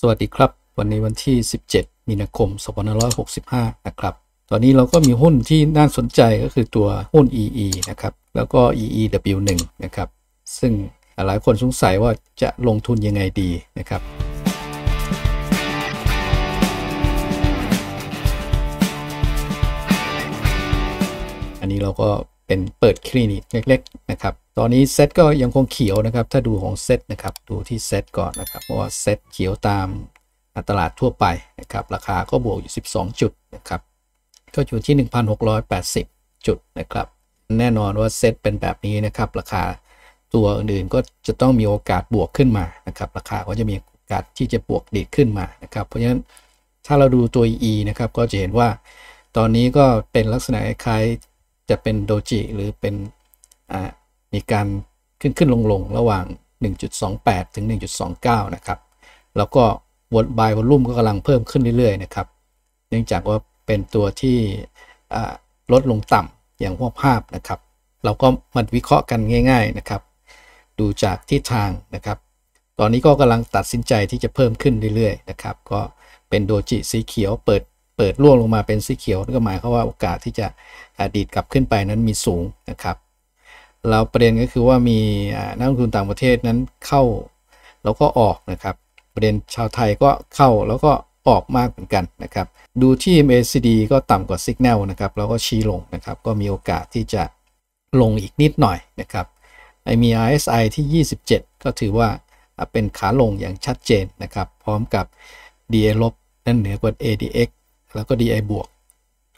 สวัสดีครับวันนี้วันที่ 17มีนาคม2565 นะครับ ตอนนี้เราก็มีหุ้นที่น่าสนใจก็คือตัวหุ้น EE นะครับ แล้วก็ EEW1 นะครับ ซึ่งหลายคนสงสัยว่าจะลงทุนยังไงดีนะครับ อันนี้เราก็เป็นเปิดคลินิกเล็กๆนะครับตอนนี้เซตก็ยังคงเขียวนะครับ ถ้าดูของเซตนะครับดูที่เซตก่อนนะครับ เพราะว่าเซตเขียวตามตลาดทั่วไปนะครับ ราคาก็บวกอยู่12จุดนะครับก็อยู่ที่ 1,680 จุดนะครับ แน่นอนว่าเซตเป็นแบบนี้นะครับ ราคาตัวอื่นๆก็จะต้องมีโอกาสบวกขึ้นมานะครับ ราคาก็จะมีโอกาสที่จะบวกดีดขึ้นมานะครับ เพราะฉะนั้นถ้าเราดูตัว E นะครับ ก็จะเห็นว่าตอนนี้ก็เป็นลักษณะคล้ายจะเป็นโดจิหรือเป็นอ่ามีการขึ้นขึ้น ลงลงระหว่าง 1.28 ถึง 1.29 นะครับ แล้วก็วอลบายวอลลุ่ม ก็กำลังเพิ่มขึ้นเรื่อยๆ นะครับ เนื่องจากว่าเป็นตัวที่ลดลงต่ำอย่างพวกภาพนะครับ เราก็มาวิเคราะห์กันง่ายๆนะครับ ดูจากทิศทางนะครับ ตอนนี้ก็กำลังตัดสินใจที่จะเพิ่มขึ้นเรื่อยๆ นะครับ ก็เป็นโดจิสีเขียวเปิด เปิดร่วงลงมาเป็นสีเขียวนั่นก็หมายความว่าโอกาสที่จะดีดกลับขึ้นไปนั้นมีสูงนะครับแล้วประเด็นก็คือว่ามีนักลงทุนต่างประเทศนั้นเข้าแล้วก็ออกนะครับประเด็นชาวไทยก็เข้าแล้วก็ออกมากเหมือนกันนะครับ ดูที่ MACD ก็ต่ำกว่า Signal นะครับแล้วก็ชี้ลงนะครับ ก็มีโอกาสที่จะลงอีกนิดหน่อยนะครับไอมี RSI ที่ 27 ก็ถือว่าเป็นขาลงอย่างชัดเจนนะครับ พร้อมกับ d i ลบนั่นเหนือกว่า ADX แล้วก็ d i บวก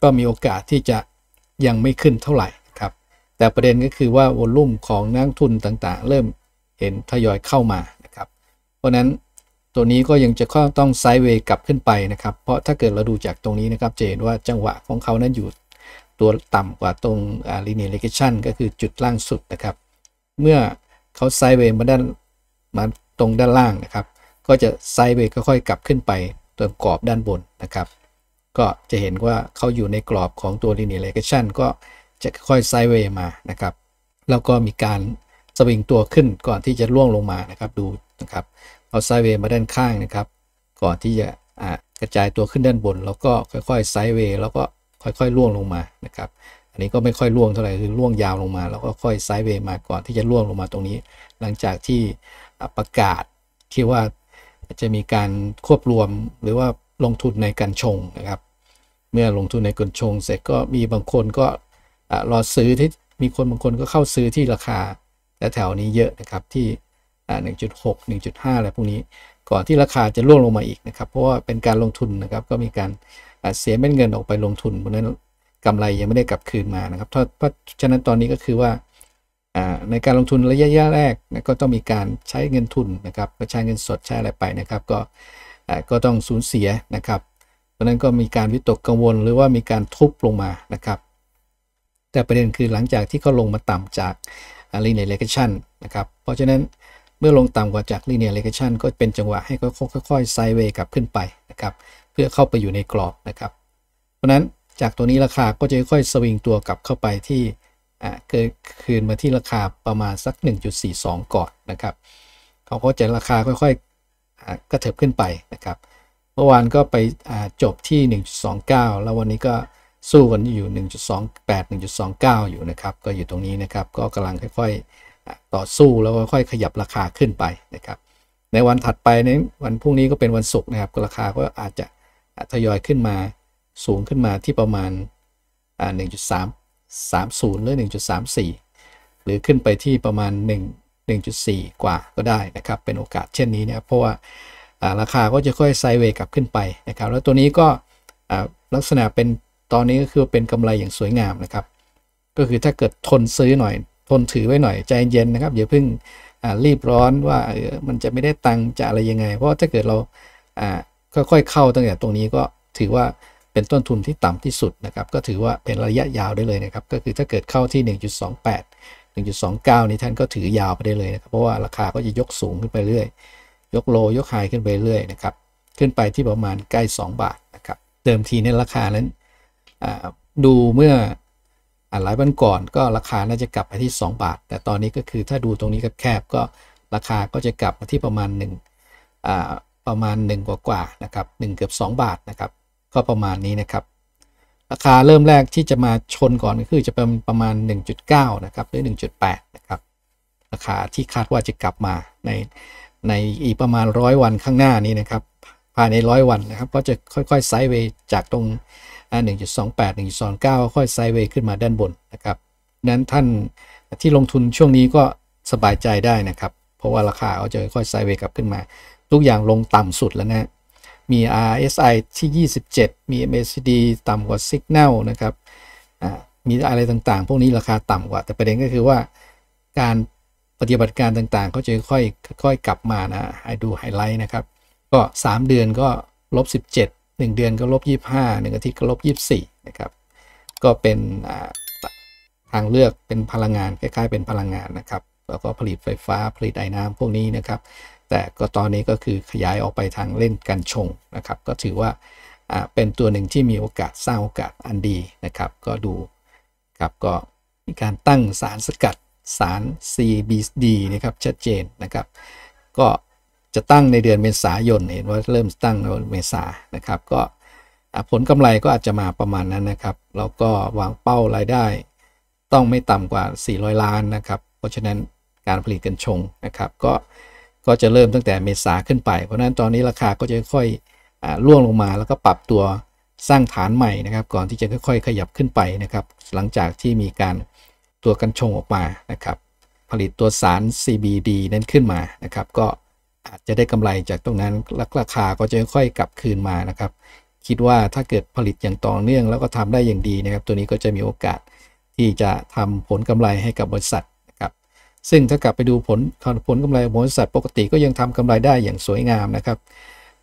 ก็มีโอกาสที่จะยังไม่ขึ้นเท่าไหร่แต่ประเด็นก็คือว่าวอลุ่มของนักทุนต่างๆ เริ่มเห็นทยอยเข้ามานะครับเพราะนั้นตัวนี้ก็ยังจะข้อต้องไซด์เวย์กลับขึ้นไปนะครับ เพราะถ้าเกิดเราดูจากตรงนี้นะครับจะเห็นว่าจังหวะของเขานั้นอยู่ตัวต่ำกว่าตรงลีเนียร์เลกชันก็คือจุดล่างสุดนะครับเมื่อเขาไซด์เวย์มาด้านมาตรงด้านล่างนะครับก็จะไซด์เวย์ค่อยๆกลับขึ้นไปตรงกรอบด้านบนนะครับ ก็จะเห็นว่าเขาอยู่ในกรอบของตัวลีเนียร์เลกชันก็จะค่อยไซด์เวย์มานะครับ แล้วก็มีการสวิงตัวขึ้นก่อนที่จะล่วงลงมานะครับ ดูนะครับเอาไซด์เวย์มาด้านข้างนะครับก่อนที่จะกระจายตัวขึ้นด้านบน แล้วก็ค่อยๆไซด์เวย์ แล้วก็ค่อยๆล่วงลงมานะครับอันนี้ก็ไม่ค่อยล่วงเท่าไหร่คือล่วงยาวลงมาแล้วก็ค่อยไซด์เวย์มาก่อนที่จะล่วงลงมาตรงนี้ หลังจากที่ประกาศที่ว่าจะมีการควบรวมหรือว่าลงทุนในการชงนะครับ เมื่อลงทุนในการชง เสร็จก็มีบางคนก็รอซื้อที่มีคนบางคนก็เข้าซื้อที่ราคาแต่แถวนี้เยอะนะครับที่ 1.6 1.5 อะไรพวกนี้ก่อนที่ราคาจะร่วงลงมาอีกนะครับ เพราะว่าเป็นการลงทุนนะครับ ก็มีการเสียเม็ดเงินออกไปลงทุน เพราะนั้นกำไรยังไม่ได้กลับคืนมานะครับเพราะฉะนั้นตอนนี้ก็คือว่าในการลงทุนระยะแรกก็ต้องมีการใช้เงินทุนนะครับใช้เงินสดใช้อะไรไปนะครับ ก็ก็ต้องสูญเสียนะครับ เพราะนั้นก็มีการวิตกกังวลหรือว่ามีการทุบลงมานะครับแต่ประเด็นคือหลังจากที่เขาลงมาต่ำจาก linear regression นะครับเพราะฉะนั้นเมื่อลงต่ำกว่าจาก linear regression ก็เป็นจังหวะให้เขาค่อยๆไซเวย์กลับขึ้นไปนะครับเพื่อเข้าไปอยู่ในกรอบนะครับ เพราะนั้นจากตัวนี้ราคาก็จะค่อยสวิงตัวกลับเข้าไปที่เกิดคืนมาที่ราคาประมาณสัก 1.42 ก่อนนะครับเขาก็จะราคาค่อยๆกระเถิบขึ้นไปนะครับ เมื่อวานก็ไปจบที่ 1.29 แล้ววันนี้ก็สู้กันอยู่ 1.28 1.29 อยู่นะครับ ก็อยู่ตรงนี้นะครับ ก็กำลังค่อยๆต่อสู้แล้วก็ค่อยขยับราคาขึ้นไปนะครับ ในวันถัดไปในวันพรุ่งนี้ก็เป็นวันศุกร์นะครับราคาก็อาจจะทยอยขึ้นมาสูงขึ้นมาที่ประมาณ 1.330 หรือ 1.34 หรือขึ้นไปที่ประมาณ 1 1.4 กว่าก็ได้นะครับ เป็นโอกาสเช่นนี้นะครับเพราะว่าราคาก็จะค่อยไซเวกลับขึ้นไปนะครับ แล้วตัวนี้ก็ลักษณะเป็นตอนนี้ก็คือเป็นกำไรอย่างสวยงามนะครับ ก็คือถ้าเกิดทนซื้อหน่อย ทนถือไว้หน่อยใจเย็นนะครับอย่าเพิ่งรีบร้อนว่ามันจะไม่ได้ตังจะอะไรยังไง เพราะถ้าเกิดเราค่อยๆเข้าตั้งแต่ตรงนี้ก็ถือว่าเป็นต้นทุนที่ต่ำที่สุดนะครับก็ถือว่าเป็นระยะยาวได้เลยนะครับก็คือถ้าเกิดเข้าที่ 1.28 1.29นี้ท่านก็ถือยาวไปได้เลยนะครับเพราะว่าราคาก็จะยกสูงขึ้นไปเรื่อยยกโลยกไฮขึ้นไปเรื่อยนะครับขึ้นไปที่ประมาณใกล้ 2 บาทนะครับเติมทีในราคานั้นดูเมื่อหลายวันก่อน ก็ราคาน่าจะกลับไปที่ 2 บาท แต่ตอนนี้ก็คือถ้าดูตรงนี้แคบๆก็ราคาก็จะกลับมาที่ประมาณ1ประมาณ1 กว่าๆนะครับหเกือบ2 บาทนะครับก็ประมาณนี้นะครับ ราคาเริ่มแรกที่จะมาชนก่อนก็คือจะเป็นประมาณ1.9นะครับหรือ1.8นะครับราคาที่คาดว่าจะกลับมาในในอีกประมาณร้อยวันข้างหน้านี้นะครับภายในร้อยวันนะครับ ก็จะค่อยๆไซด์เวจากตรงหนึ่งจุดสองแปดหนึ่งสองเก้าค่อยไซเวย์ขึ้นมาด้านบนนะครับ นั้นท่านที่ลงทุนช่วงนี้ก็สบายใจได้นะครับ เพราะว่าราคาเขาจะค่อยไซเวย์กลับขึ้นมา ทุกอย่างลงต่ำสุดแล้วนะ มี RSI ที่ 27 มี MACD ต่ำกว่า Signal นะครับ มีอะไรต่างๆ พวกนี้ราคาต่ำกว่า แต่ประเด็นก็คือว่าการปฏิบัติการต่างๆเขาจะค่อยค่อยกลับมานะ ให้ดูไฮไลท์นะครับ ก็ 3เดือนก็ลบ17 1เดือน ก็ลบ25 1อาทิตย์ก็ลบ24นะครับก็เป็นทางเลือกเป็นพลังงานคล้าย ๆ เป็นพลังงาน นะครับ แล้วก็ผลิตไฟฟ้าผลิตไอ้น้ำพวกนี้ นะครับ แต่ก็ตอนนี้ก็คือขยาย ออกไปทางเล่นกันชงนะครับก็ถือว่าเป็นตัวหนึ่งที่มีโอกาส สร้างโอกาสอันดีนะครับก็ดูครับก็มีการตั้งสารสกัดสาร CBD นะครับชัดเจนนะครับก็จะตั้งในเดือนเมษายน เห็นว่าเริ่มตั้งในเมษานะครับก็ผลกำไรก็อาจจะมาประมาณนั้นนะครับแล้วก็วางเป้ารายได้ต้องไม่ต่ำกว่า 400 ล้านนะครับ เพราะฉะนั้นการผลิตกันชงนะครับ ก็ก็จะเริ่มตั้งแต่เมษาขึ้นไป เพราะนั้นตอนนี้ราคาก็จะค่อยๆล่วงลงมา แล้วก็ปรับตัวสร้างฐานใหม่นะครับ ก่อนที่จะค่อยๆ ขยับขึ้นไปนะครับหลังจากที่มีการตัวกันชงออกมานะครับผลิตตัวสาร CBD นั้นขึ้นมานะครับ ก็อาจจะได้กำไรจากตรงนั้นราคาก็จะค่อยกลับคืนมานะครับคิดว่าถ้าเกิดผลิตอย่างต่อเนื่องแล้วก็ทำได้อย่างดีนะครับ ตัวนี้ก็จะมีโอกาสที่จะทำผลกำไรให้กับบริษัทนะครับซึ่งถ้ากลับไปดูผลผลกำไรของบริษัทปกติก็ยังทำกำไรได้อย่างสวยงามนะครับ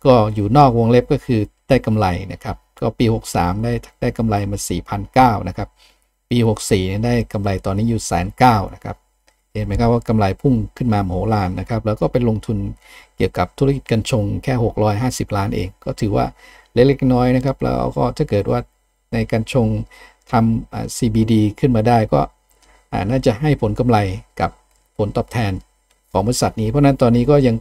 ก็อยู่นอกวงเล็บก็คือได้กำไรนะครับ ก็ปี63ได้ได้กำไรมา4,009นะครับปี 64 ได้กำไรตอนนี้อยู่แสนเก้านะครับเห็นไหมครับว่ากำไรพุ่งขึ้นมาโหฬารนะครับ แล้วก็เป็นลงทุนเกี่ยวกับธุรกิจกัญชงแค่ 650 ล้านเอง ก็ถือว่าเล็กๆน้อยนะครับ แล้วก็ถ้าเกิดว่าในกัญชงทำ CBD ขึ้นมาได้ ก็น่าจะให้ผลกำไรกับผลตอบแทนของบริษัทนี้ เพราะนั้นตอนนี้ก็ยัง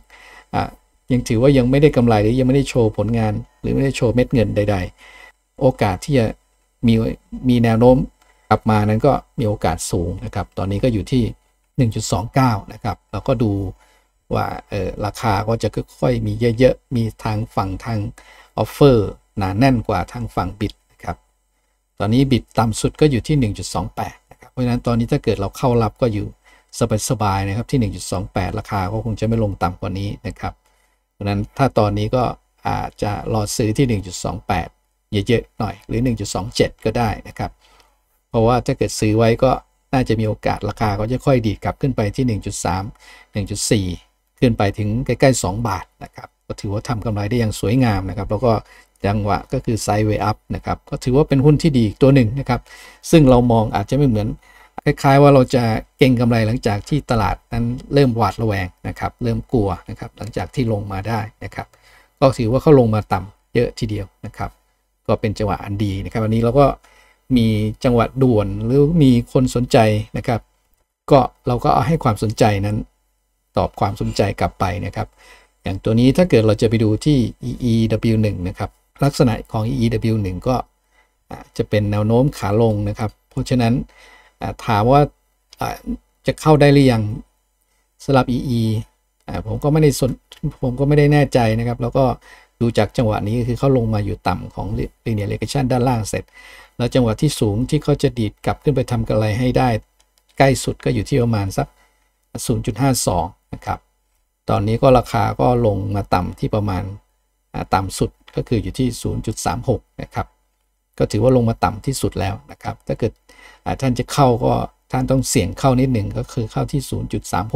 ยังถือว่ายังไม่ได้กำไรหรือยังไม่ได้โชว์ผลงาน หรือไม่ได้โชว์เม็ดเงินใด ๆ โอกาสที่จะมีมีแนวโน้มกลับมานั้นก็มีโอกาสสูงนะครับ ตอนนี้ก็อยู่ที่1.29 นะครับ เราก็ดูว่าเออราคาก็จะค่อยๆมีเยอะๆ มีทางฝั่งทางออฟเฟอร์หนาแน่นกว่าทางฝั่งบิดนะครับตอนนี้บิดต่ำสุดก็อยู่ที่ 1.28นะครับเพราะฉะนั้นตอนนี้ถ้าเกิดเราเข้ารับก็อยู่สบายๆนะครับที่ 1.28 ราคาก็คงจะไม่ลงต่ำกว่านี้นะครับ เพราะนั้นถ้าตอนนี้ก็อาจจะรอซื้อที่ 1.28เยอะๆหน่อยหรือ 1.27 ก็ได้นะครับเพราะว่าถ้าเกิดซื้อไว้ก็น่าจะมีโอกาสราคาก็จะค่อยดีกลับขึ้นไปที่ 1.3 1.4 ขึ้นไปถึงใกล้ ๆ 2 บาทนะครับ ก็ถือว่าทำกำไรได้อย่างสวยงามนะครับ แล้วก็จังหวะก็คือไซด์เวย์อัพนะครับ ก็ถือว่าเป็นหุ้นที่ดีตัวหนึ่งนะครับ ซึ่งเรามองอาจจะไม่เหมือน คล้ายๆ ว่าเราจะเก่งกำไรหลังจากที่ตลาดนั้นเริ่มหวาดระแวงนะครับ เริ่มกลัวนะครับหลังจากที่ลงมาได้นะครับ ก็ถือว่าเขาลงมาต่ำเยอะทีเดียวนะครับ ก็เป็นจังหวะอันดีนะครับวันนี้เราก็มีจังหวัดด่วนหรือมีคนสนใจนะครับ ก็เราก็เอาให้ความสนใจนั้น ตอบความสนใจกลับไปนะครับอย่างตัวนี้ถ้าเกิดเราจะไปดูที่ EEW1 นะครับ ลักษณะของ EEW1 ก็จะเป็นแนวโน้มขาลงนะครับ เพราะฉะนั้นถามว่าจะเข้าได้หรือยังสลับ EE ผมก็ไม่ได้สนผมก็ไม่ได้แน่ใจนะครับ แล้วก็ดูจากจังหวะนี้คือเข้าลงมาอยู่ต่ำของ linear regression ด้านล่างเสร็จแล้วจังหวะที่สูงที่เขาจะดีดกลับขึ้นไปทำกำไรให้ได้ใกล้สุดก็อยู่ที่ประมาณสัก 0.52 นะครับ ตอนนี้ก็ราคาก็ลงมาต่ำที่ประมาณต่ำสุดก็คืออยู่ที่ 0.36 นะครับ ก็ถือว่าลงมาต่ำที่สุดแล้วนะครับ ถ้าเกิดท่านจะเข้าก็ท่านต้องเสี่ยงเข้านิดหนึ่งก็คือเข้าที่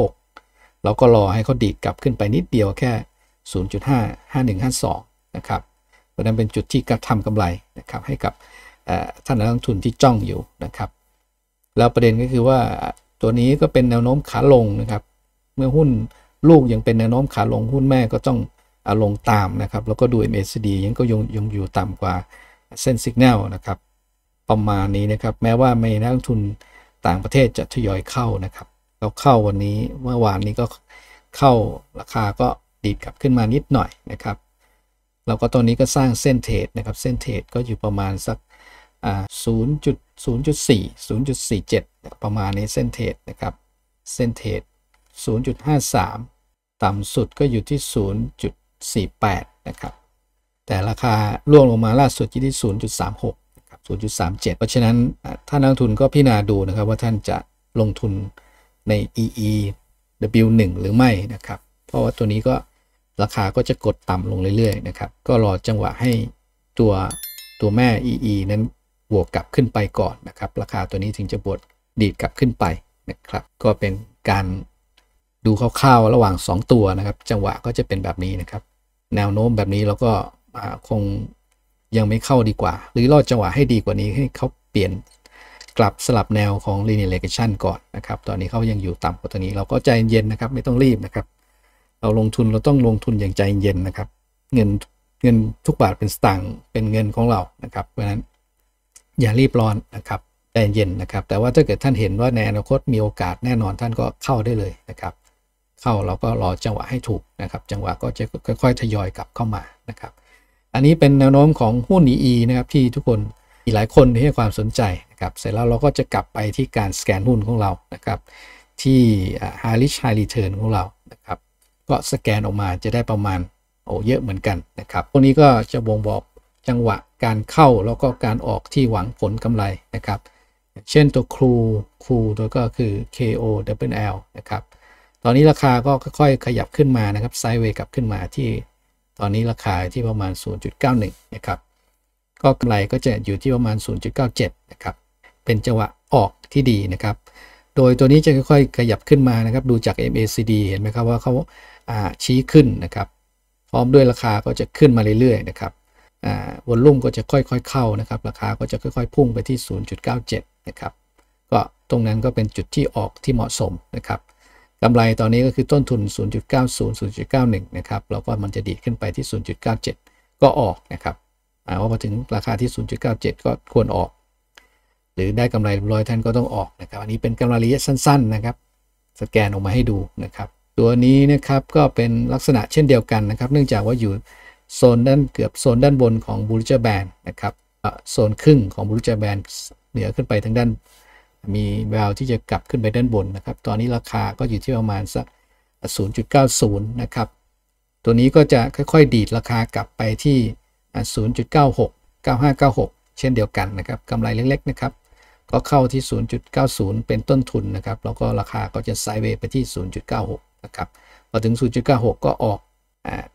0.36แล้วก็รอให้เขาดีดกลับขึ้นไปนิดเดียวแค่ 0.5 5152 นะครับเพราะนั้นเป็นจุดที่กระทำกำไรนะครับให้กับท่านนักลงทุนที่จ้องอยู่นะครับแล้วประเด็นก็คือว่าตัวนี้ก็เป็นแนวโน้มขาลงนะครับเมื่อหุ้นลูกยังเป็นแนวโน้มขาลงหุ้นแม่ก็ต้องอลงตามนะครับแล้วก็ดู MACD ยังก็ยังยังอยู่ต่ำกว่าเส้นสัญญาณนะครับประมาณนี้นะครับแม้ว่าไม่นักลงทุนต่างประเทศจะทยอยเข้านะครับเราเข้าวันนี้เมื่อวานนี้ก็เข้าราคาก็ดีดกลับขึ้นมานิดหน่อยนะครับแล้วก็ตอนนี้ก็สร้างเส้นเทรดนะครับเส้นเทรดก็อยู่ประมาณสัก0.0.4 0.47 ประมาณนี้เส้นเทศนะครับ เส้นเทศ0.53 ต่ำสุดก็อยู่ที่ 0.48 นะครับ แต่ราคาล่วงลงมาล่าสุดที่ที่ 0.36 0.37 เพราะฉะนั้นถ้านักทุนก็พิจารณาดูนะครับ ว่าท่านจะลงทุนใน EE W1 หรือไม่นะครับ เพราะว่าตัวนี้ก็ราคาก็จะกดต่ำลงเรื่อยๆนะครับ ก็รอจังหวะให้ตัวตัวแม่ EE นั้นบวกกลับขึ้นไปก่อนนะครับ ราคาตัวนี้ถึงจะบวกดีดกลับขึ้นไปนะครับ ก็เป็นการดูคร่าวๆ ระหว่าง 2 ตัวนะครับ จังหวะก็จะเป็นแบบนี้นะครับ แนวโน้มแบบนี้เราก็คงยังไม่เข้าดีกว่า หรือรอดจังหวะให้ดีกว่านี้ให้เขาเปลี่ยนกลับสลับแนวของ linear regression ก่อนนะครับ ตอนนี้เขายังอยู่ต่ำกว่าตัวนี้ เราก็ใจเย็นนะครับ ไม่ต้องรีบนะครับ เราลงทุนเราต้องลงทุนอย่างใจเย็นนะครับ เงินเงินทุกบาทเป็นสตังค์เป็นเงินของเรานะครับ เพราะฉะนั้นอย่ารีบร้อนนะครับ ใจเย็นนะครับ แต่ว่าถ้าเกิดท่านเห็นว่าในอนาคตมีโอกาสแน่นอนท่านก็เข้าได้เลยนะครับ เข้าเราก็รอจังหวะให้ถูกนะครับ จังหวะก็จะค่อยๆทยอยกลับเข้ามานะครับ อันนี้เป็นแนวโน้มของหุ้นอีนะครับที่ทุกคนมีหลายคนที่ให้ความสนใจนะครับเสร็จแล้วเราก็จะกลับไปที่การสแกนหุ้นของเรานะครับที่ high r i s h high return ของเรานะครับก็สแกนออกมาจะได้ประมาณโอ้เยอะเหมือนกันนะครับ พวกนี้ก็จะบ่งบอกจังหวะการเข้าแล้วก็การออกที่หวังผลกำไรนะครับ เช่นตัวครูครูตัวก็คือ KOWL นะครับตอนนี้ราคาก็ค่อยๆขยับขึ้นมานะครับไซด์เวกับขึ้นมาที่ ตอนนี้ราคาที่ประมาณ 0.91นะครับก็กำไรก็จะอยู่ที่ประมาณ 0.97นะครับเป็นจังหวะออกที่ดีนะครับ โดยตัวนี้จะค่อยๆขยับขึ้นมานะครับดูจาก MACD เห็นไหมครับ ว่าเขาชี้ขึ้นนะครับ พร้อมด้วยราคาก็จะขึ้นมาเรื่อยๆนะครับวอลลุ่มก็จะค่อยๆเข้านะครับราคาก็จะค่อยๆพุ่งไปที่ 0.97 นะครับก็ตรงนั้นก็เป็นจุดที่ออกที่เหมาะสมนะครับกำไรตอนนี้ก็คือต้นทุน 0.90 0.91 นะครับแล้วก็มันจะดีขึ้นไปที่ 0.97 ก็ออกนะครับว่าพอถึงราคาที่ 0.97 ก็ควรออก หรือได้กำไรร้อยท่านก็ต้องออกนะครับอันนี้เป็นกำไรระยะสั้นๆนะครับสแกนออกมาให้ดูนะครับตัวนี้นะครับก็เป็นลักษณะเช่นเดียวกันนะครับเนื่องจากว่าอยู่โซนด้านเกือบโซนด้านบนของบูลิเจอร์แบนนะครับโซนครึ่งของบูลิเจอร์แบนเหนือขึ้นไปทางด้าน มีแววที่จะกลับขึ้นไปด้านบนนะครับตอนนี้ราคาก็อยู่ที่ประมาณสัก0.90นะครับ ตัวนี้ก็จะค่อยๆดีดราคากลับไปที่ 0.96 9596 เช่นเดียวกันนะครับกำไรเล็กๆนะครับก็เข้าที่ 0.90 เป็นต้นทุนนะครับแล้วก็ราคาก็จะไซด์เวย์ไปที่ 0.96นะครับพอถึง 0.96 ก็ออก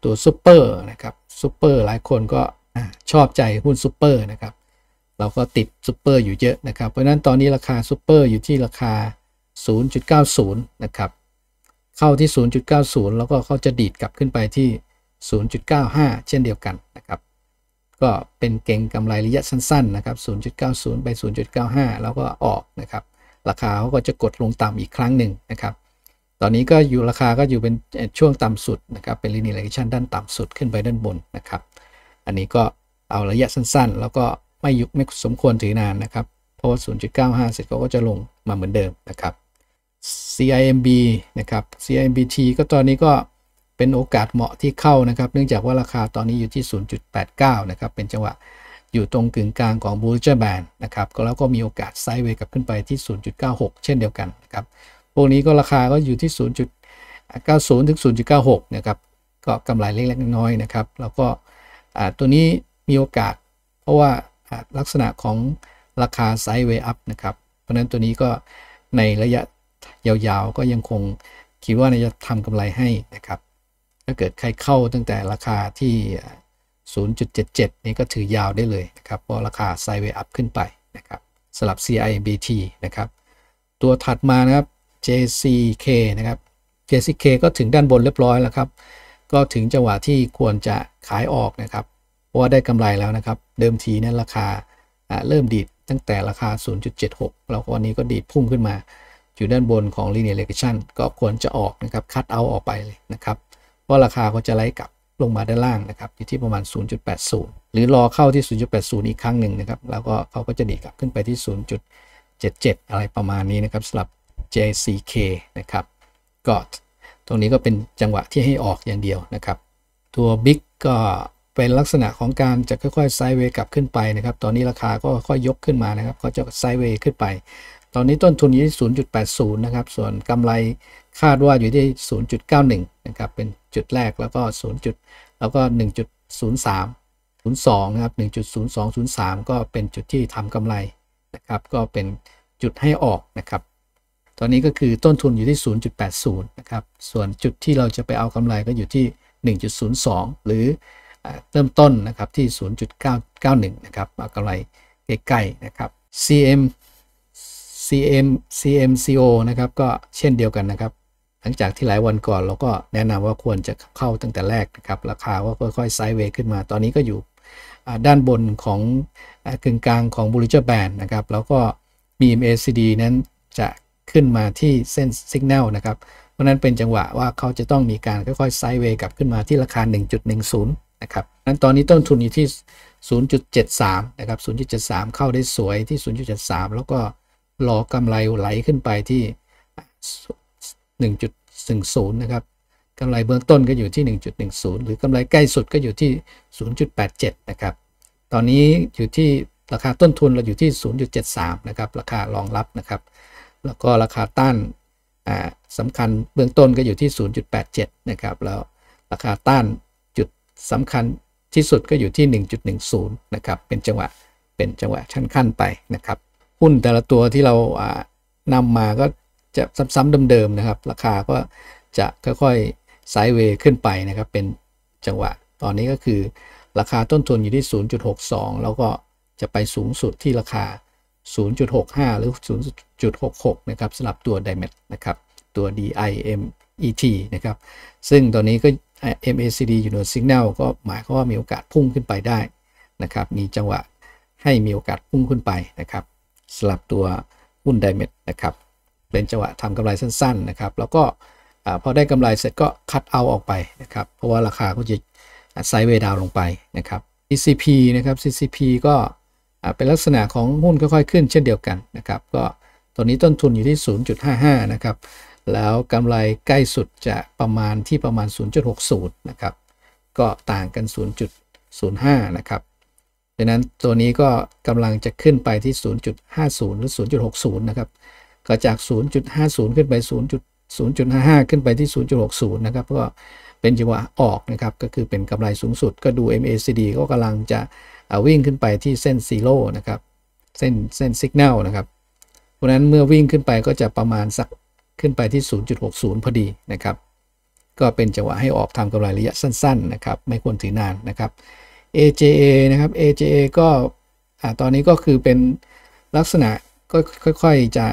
ตัวซูเปอร์นะครับซูเปอร์หลายคนก็ชอบใจหุ้นซูเปอร์นะครับเราก็ติดซูเปอร์อยู่เยอะนะครับเพราะนั้นตอนนี้ราคาซูเปอร์อยู่ที่ราคา 0.90 นะครับเข้าที่ 0.90 แล้วก็เขาจะดีดกลับขึ้นไปที่ 0.95 เช่นเดียวกันนะครับก็เป็นเก่งกำไรระยะสั้นๆ นะครับ 0.90 ไป 0.95 แล้วก็ออกนะครับราคาเขาก็จะกดลงต่ำอีกครั้งหนึ่งนะครับตอนนี้ก็อยู่ราคาก็อยู่เป็นช่วงต่ำสุดนะครับเป็นลีนิเลชันด้านต่ำสุดขึ้นไปด้านบนนะครับ อันนี้ก็เอาระยะสั้นๆ แล้วก็ไม่ยุไม่สมควรถือนานนะครับ เพราะว่า 0.95เสร็จก็จะลงมาเหมือนเดิมนะครับ CIMB นะครับ CIMBT ก็ตอนนี้ก็เป็นโอกาสเหมาะที่เข้านะครับ เนื่องจากว่าราคาตอนนี้อยู่ที่ 0.89 นะครับเป็นจังหวะอยู่ตรงกึ่งกลางของ b ู l l i n g e r Band นะครับแล้วก็มีโอกาสไซด์เวยกลับขึ้นไปที่ 0.96 เช่นเดียวกันนะครับพวกนี้ก็ราคาก็อยู่ที่ 0.90ถึง0.96นะครับ ก็กำไรเล็กๆน้อยๆนะครับ แล้วก็ตัวนี้มีโอกาสเพราะว่าลักษณะของราคาไซด์เว์อัพนะครับ เพราะนั้นตัวนี้ก็ในระยะยาวๆก็ยังคงคิดว่าจะทำกำไรให้นะครับ ถ้าเกิดใครเข้าตั้งแต่ราคาที่ 0.77 นี้ก็ถือยาวได้เลยนะครับเพราะราคาไซด์เว์อัพขึ้นไปนะครับ สลับ CIBT นะครับ ตัวถัดมานะครับ JCK นะครับ JCK ก็ถึงด้านบนเรียบร้อยแล้วครับ ก็ถึงจังหวะที่ควรจะขายออกนะครับ เพราะว่าได้กำไรแล้วนะครับ เดิมทีนั้นราคาเริ่มดีดตั้งแต่ราคา 0.76 แล้ววันนี้ก็ดีดพุ่งขึ้นมา อยู่ด้านบนของ linear regression ก็ควรจะออกนะครับคัดเอาออกไปเลยนะครับ เพราะราคาก็จะไล่กลับลงมาด้านล่างนะครับอยู่ที่ประมาณ 0.80 หรือรอเข้าที่ 0.80อีกครั้งหนึ่งนะครับ แล้วก็เขาก็จะดีกลับขึ้นไปที่ 0.77 อะไรประมาณนี้นะครับสำหรับ JCK นะครับก็ตรงนี้ก็เป็นจังหวะที่ให้ออกอย่างเดียวนะครับ ตัว Big ก็เป็นลักษณะของการจะค่อยๆไซด์เวย์กลับขึ้นไปนะครับ ตอนนี้ราคาก็ค่อยยกขึ้นมานะครับก็จะไซด์เวย์ขึ้นไป ตอนนี้ต้นทุนอยู่ที่ 0.80นะครับส่วนกำไรคาดว่าอยู่ที่ 0.91นะครับเป็นจุดแรกแล้วก็ 0. จุดแล้วก็1.03 02นะครับ1.0203 ก็เป็นจุดที่ทำกำไรนะครับ ก็เป็นจุดให้ออกนะครับอนนี้ก็คือต้นทุนอยู่ที่ 0.80นะครับ ส่วนจุดที่เราจะไปเอากำไรก็อยู่ที่ 1.02 หรือเริ่มต้นนะครับที่ 0.991นะครับเอากำไรใกล้ๆนะครับ CM CM CMCO นะครับก็เช่นเดียวกันนะครับ หลังจากที่หลายวันก่อนเราก็แนะนำว่าควรจะเข้าตั้งแต่แรกนะครับ ราคาก็ค่อยๆไซด์เวย์ขึ้นมาตอนนี้ก็อยู่ด้านบนของกึ่งกลางของบ o l l i n g e r นะครับแล้วก็ BMACD นั้นจะขึ้นมาที่เส้นสัญญาณนะครับ เพราะนั้นเป็นจังหวะว่าเขาจะต้องมีการค่อยๆไซด์เวย์กลับขึ้นมาที่ราคา 1.10นะครับนั้นตอนนี้ต้นทุนอยู่ที่ 0.73 นะครับ 0.73 เข้าได้สวยที่ 0.73 แล้วก็ รอกำไรไหลขึ้นไปที่1.10นะครับกำไรเบื้องต้นก็อยู่ที่ 1.10 หรือกำไรใกล้สุดก็อยู่ที่ 0.87นะครับ ตอนนี้อยู่ที่ราคาต้นทุนเราอยู่ที่ 0.73 นะครับ ราคารองรับนะครับแล้วก็ราคาต้านสำคัญเบื้องต้นก็อยู่ที่ 0.87 นะครับ แล้วราคาต้านจุดสำคัญที่สุดก็อยู่ที่ 1.10 นะครับ เป็นจังหวะ เป็นจังหวะชั้นขั้นไปนะครับหุ้นแต่ละตัวที่เรานำมาก็จะซ้ำๆเดิมๆนะครับ ราคาก็จะค่อยๆไซด์เวย์ขึ้นไปนะครับ เป็นจังหวะ ตอนนี้ก็คือราคาต้นทุนอยู่ที่ 0.62 แล้วก็จะไปสูงสุดที่ราคา0.65 หรือ 0.66 นะครับสำหรับตัว DIMET นะครับ ตัว DIMET นะครับ ซึ่งตอนนี้ก็ MACD อยู่ในสัญญาณก็หมายความว่ามีโอกาสพุ่งขึ้นไปได้นะครับ มีจังหวะให้มีโอกาสพุ่งขึ้นไปนะครับ สลับตัวหุ้น DIMET นะครับ เป็นจังหวะทำกำไรสั้น ๆ นะครับ แล้วก็พอได้กำไรเสร็จก็คัดเอาออกไปนะครับ เพราะว่าราคาก็จะไซด์เวดาวลงไปนะครับ c c p นะครับ CCP ก็เป็นลักษณะของหุ้นค่อยๆขึ้นเช่นเดียวกันนะครับก็ตอนนี้ต้นทุนอยู่ที่ 0.55 นะครับ แล้วกำไรใกล้สุดจะประมาณที่ประมาณ 0.60 นะครับ ก็ต่างกัน 0.05 นะครับดังนั้นตัวนี้ก็กำลังจะขึ้นไปที่ 0.50 หรือ 0.60นะครับก็จาก 0.50 ขึ้นไป0.55 ขึ้นไปที่ 0.60 นะครับก็เป็นจังหวะออกนะครับก็คือเป็นกำไรสูงสุดก็ดู MACD ก็กำลังจะวิ่งขึ้นไปที่เส้นซีโร่นะครับเส้นเส้นสัญญาณนะครับเพราะนั้นเมื่อวิ่งขึ้นไปก็จะประมาณสักขึ้นไปที่ 0.60 พอดีนะครับก็เป็นจังหวะให้ออกทำกำไรระยะสั้นๆนะครับ ไม่ควรถือนานนะครับ AJA นะครับ AJA ก็ตอนนี้ก็คือเป็นลักษณะก็ค่อยๆจะ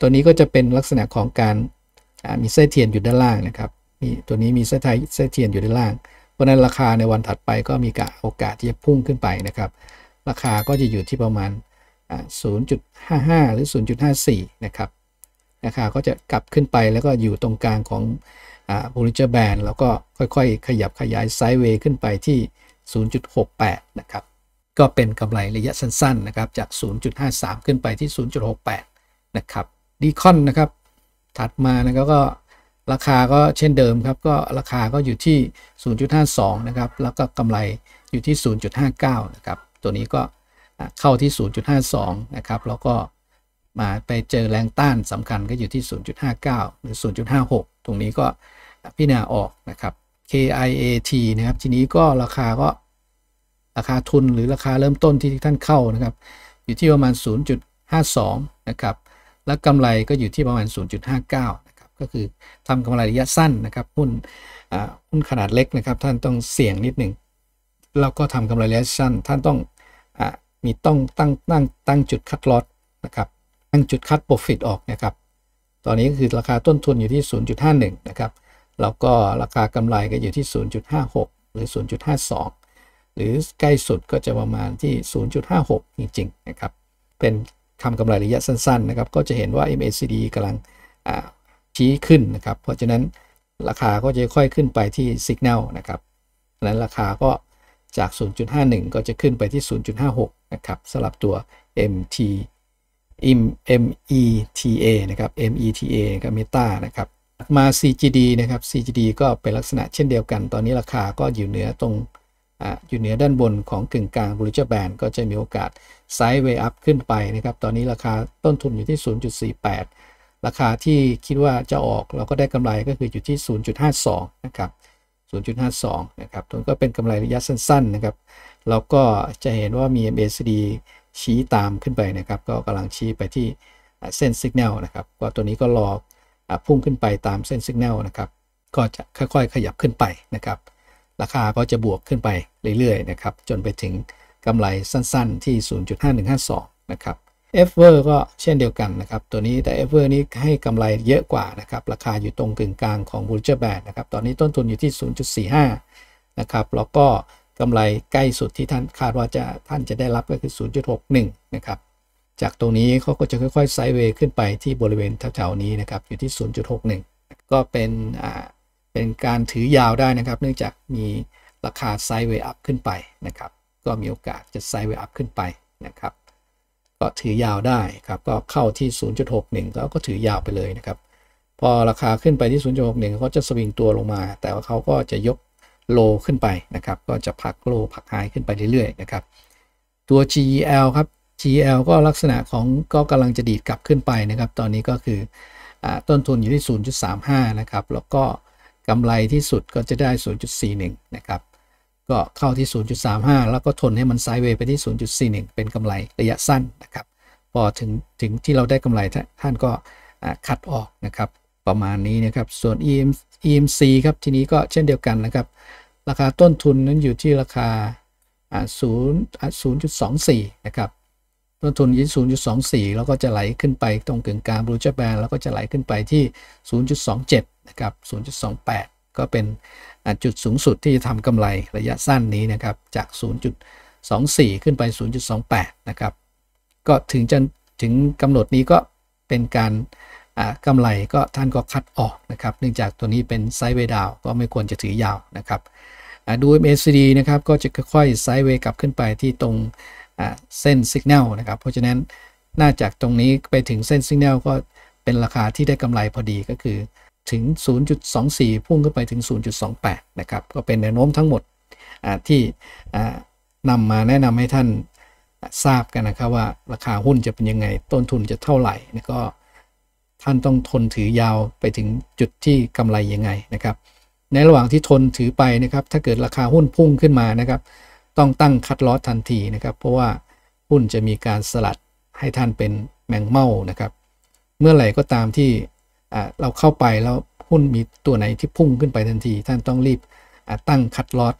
ตัวนี้ก็จะเป็นลักษณะของการมีเส้นเทียนอยู่ด้านล่างนะครับมีตัวนี้มีเส้นไทยเส้นเทียนอยู่ด้านล่างเพราะนั้นราคาในวันถัดไปก็มีโอกาสที่จะพุ่งขึ้นไปนะครับ ราคาก็จะอยู่ที่ประมาณ 0.55 หรือ 0.54 นะครับ ราคาก็จะกลับขึ้นไปแล้วก็อยู่ตรงกลางของบริเจอร์แบนแล้วก็ค่อยๆ ขยับขยายไซด์เวย์ขึ้นไปที่ 0.68 นะครับ ก็เป็นกำไรระยะสั้นๆนะครับจาก 0.53 ขึ้นไปที่ 0.68 นะครับ ดีคอนนะครับ ถัดมานะก็ราคาก็เช่นเดิมครับก็ราคาก็อยู่ที่ 0.52นะครับแล้วก็กำไรอยู่ที่ 0.59 นะครับตัวนี้ก็เข้าที่ 0.52 นะครับแล้วก็มาไปเจอแรงต้านสำคัญก็อยู่ที่ 0.59 หรือ 0.56 ตรงนี้ก็พิจารณาออกนะครับ KIAT นะครับทีนี้ก็ราคาก็ราคาทุนหรือราคาเริ่มต้นที่ท่านเข้านะครับอยู่ที่ประมาณ 0.52 นะครับและกำไรก็อยู่ที่ประมาณ 0.59ก็คือทำกำไรระยะสั้นนะครับหุ้นหุ้นขนาดเล็กนะครับ ท่านต้องเสี่ยงนิดหนึ่งแล้วก็ทำกำไรระยะสั้น ท่านต้องอมีต้องตั้งตั้งตั้งจุดคัดลอตนะครับ ตั้งจุดคัดโปรฟิตออกนะครับ ตอนนี้ก็คือราคาต้นทุนอยู่ที่ 0.51นะครับ แล้วก็ราคากำไรก็อยู่ที่ 0.56 หรือ 0.52 หรือใกล้สุดก็จะประมาณที่ 0.56 จริงๆนะครับ เป็นทำกำไรระยะสั้นๆนะครับ ก็จะเห็นว่า MACD กำลังชี้ขึ้นนะครับ เพราะฉะนั้นราคาก็จะค่อยขึ้นไปที่สัญญาณนะครับนั้นราคาก็จาก 0.51 ก็จะขึ้นไปที่ 0.56 นะครับสลับตัว MT META นะครับ META กับ Meta นะครับมา CGD นะครับ CGD ก็เป็นลักษณะเช่นเดียวกัน ตอนนี้ราคาก็อยู่เหนือตรงออยู่เหนือด้านบนของกึ่งกลางบริจาแบนก็จะมีโอกาสไซด์เวย์อัพขึ้นไปนะครับ ตอนนี้ราคาต้นทุนอยู่ที่ 0.48ราคาที่คิดว่าจะออกเราก็ได้กำไรก็คืออยู่ที่ 0.52นะครับ0.52นะครับตรงก็เป็นกำไรระยะสั้นๆนะครับ เราก็จะเห็นว่ามี MACD ชี้ตามขึ้นไปนะครับ ก็กำลังชี้ไปที่เส้นสัญญาณนะครับ่าตัวนี้ก็รอพุ่งขึ้นไปตามเส้นสัญญาณนะครับ ก็จะค่อยๆขยับขึ้นไปนะครับ ราคาก็จะบวกขึ้นไปเรื่อยๆนะครับ จนไปถึงกำไรสั้นๆ ที่ 0.5152นะครับว v e r ก็เช่นเดียวกันนะครับตัวนี้แต่ว v e r นี้ให้กำไรเยอะกว่านะครับ ราคาอยู่ตรงกึ่งกลางของบู l l i n g e r Band นะครับ ตอนนี้ต้นทุนอยู่ที่ 0.45 นะครับแล้วก็กำไรใกล้สุดที่ท่านคาดว่าจะท่านจะได้รับก็คือ 0.61 นะครับ จากตรงนี้เขาก็จะค่อยๆไซด์เวย์ขึ้นไปที่บริเวณแถวๆนี้นะครับ อยู่ที่ 0.61 ก็เป็นอ่าเป็นการถือยาวได้นะครับ เนื่องจากมีราคาไซด์เวย์อัพขึ้นไปนะครับก็มีโอกาสจะไซด์เวย์อัพขึ้นไปนะครับก็ถือยาวได้ครับก็เข้าที่ 0.61แล้วก็ถือยาวไปเลยนะครับ พอราคาขึ้นไปที่ 0.61เขาจะสวิงตัวลงมา แต่ว่าเขาก็จะยกโลขึ้นไปนะครับ ก็จะพักโลพักหายขึ้นไปเรื่อยๆนะครับ ตัว GEL ครับ GEL ก็ลักษณะของก็กำลังจะดีดกลับขึ้นไปนะครับ ตอนนี้ก็คืออต้นทุนอยู่ที่ 0.35 นะครับแล้วก็กำไรที่สุดก็จะได้ 0.41 นะครับก็เข้าที่ 0.35 แล้วก็ทนให้มันไซด์เวย์ไปที่ 0.41 เป็นกำไรระยะสั้นนะครับ พอ ถึง ถึงที่เราได้กำไรท่านก็คัดออกนะครับ ประมาณนี้นะครับ ส่วน EM c ครับ ทีนี้ก็เช่นเดียวกันนะครับ ราคาต้นทุนนั้นอยู่ที่ราคา0 2 4 นะครับ ต้นทุนยี่ 0.24 แล้วก็จะไหลขึ้นไปตรงกึ่งกลางบรูเจอร์แบนแล้วก็จะไหลขึ้นไปที่ 0.27 นะครับ 0.28 ก็เป็นจุดสูงสุดที่ทำกำไรระยะสั้นนี้นะครับจาก 0.24 ขึ้นไป 0.28 นะครับ ก็ถึงจะถึงกำหนดนี้ก็เป็นการกำไรก็ท่านก็คัดออกนะครับ เนื่องจากตัวนี้เป็นไซด์เวดาวก็ไม่ควรจะถือยาวนะครับ ดู MACD นะครับก็จะค่อยๆ ไซด์เวกลับขึ้นไปที่ตรงเส้นสัญญาณนะครับ เพราะฉะนั้นน่าจากตรงนี้ไปถึงเส้นสัญญาณก็เป็นราคาที่ได้กำไรพอดีก็คือถึง 0.24 พุ่งขึ้นไปถึง 0.28 นะครับ ก็เป็นแนวโน้มทั้งหมดที่นำมาแนะนำให้ท่านทราบกันนะครับว่าราคาหุ้นจะเป็นยังไง ต้นทุนจะเท่าไหร่นะก็ท่านต้องทนถือยาวไปถึงจุดที่กำไรยังไงนะครับ ในระหว่างที่ทนถือไปนะครับ ถ้าเกิดราคาหุ้นพุ่งขึ้นมานะครับ ต้องตั้งคัดลอสทันทีนะครับ เพราะว่าหุ้นจะมีการสลัดให้ท่านเป็นแมงเม่านะครับ เมื่อไหร่ก็ตามที่เราเข้าไปแล้วหุ้นมีตัวไหนที่พุ่งขึ้นไปทันที ท่านต้องรีบตั้งคัดลอต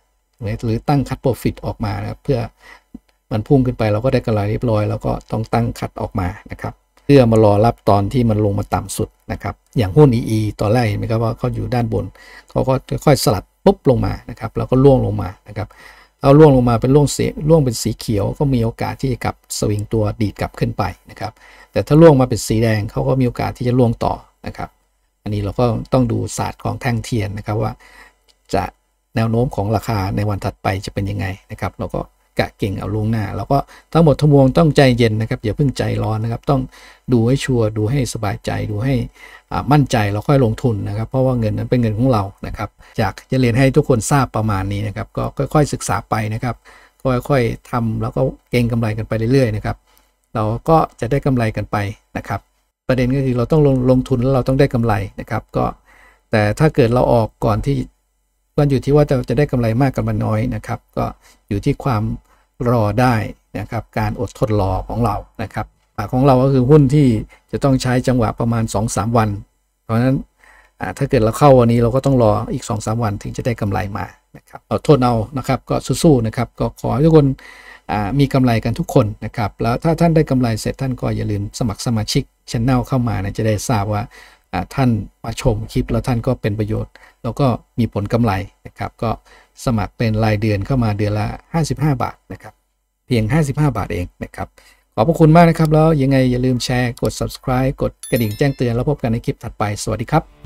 หรือตั้งคัดโปรฟิตออกมานะครับเพื่อมันพุ่งขึ้นไปเราก็ได้กำไรเรียบร้อยแล้วก็ต้องตั้งคัดออกมานะครับเพื่อมารอรับตอนที่มันลงมาต่ำสุดนะครับอย่างหุ้น EE ตอนแรกเห็นไหมครับว่าเขาอยู่ด้านบนเขาก็ค่อยสลัดปุ๊บลงมานะครับแล้วก็ล่วงลงมานะครับเอาล่วงลงมาเป็นล่วงสีล่วงเป็นสีเขียว ก็มีโอกาสที่จะกลับสวิงตัวดีดกลับขึ้นไปนะครับแต่ถ้าล่วงมาเป็นสีแดงเขาก็มีโอกาสที่จะล่วงต่อนะครับอันนี้เราก็ต้องดูศาสตร์ของแท่งเทียนนะครับว่า จะแนวโน้มของราคาในวันถัดไปจะเป็นยังไงนะครับ เราก็กะเก่งเอาลงหน้าเราก็ทั้งหมดทั้งมวงต้องใจเย็นนะครับอย่าเพิ่งใจร้อนนะครับ ต้องดูให้ชัวร์ดูให้สบายใจ ดูให้มั่นใจเราค่อยลงทุนนะครับ เพราะว่าเงินนั้นเป็นเงินของเรานะครับอยากจะเรียนให้ทุกคนทราบประมาณนี้นะครับก็ค่อยๆ ศึกษาไปนะครับ ค่อยๆทำแล้วก็เก่งกำไรกันไปเรื่อยๆนะครับ เราก็จะได้กำไรกันไปนะครับประเด็นก็คือเราต้องลงลงทุนแล้วเราต้องได้กำไรนะครับก็แต่ถ้าเกิดเราออกก่อนที่มันอยู่ที่ว่าจะจะได้กำไรมากกับมันน้อยนะครับก็อยู่ที่ความรอได้นะครับการอดทนรอของเรานะครับของเราก็คือหุ้นที่จะต้องใช้จังหวะประมาณ 2-3 วัน เพราะฉะนั้นถ้าเกิดเราเข้าวันนี้เราก็ต้องรออีก 2-3 วันถึงจะได้กำไรมานะครับอดทนเอานะครับก็สู้ๆนะครับก็ขอให้ทุกคนมีกำไรกันทุกคนนะครับ แล้วถ้าท่านได้กำไรเสร็จท่านก็อย่าลืมสมัครสมาชิกชเ n e l เข้ามานะ จะได้ทราบว่าท่านมาชมคลิปแล้วท่านก็เป็นประโยชน์ แล้วก็มีผลกำไรนะครับ ก็สมัครเป็นรายเดือนเข้ามาเดือนละ 55 บาทนะครับ เพียง 55 บาทเอง นะครับ ขอบพระคุณมากนะครับแล้วยังไงอย่าลืมแชร์กด subscribe กดกระดิ่งแจ้งเตือนแล้วพบกันในคลิปถัดไปสวัสดีครับ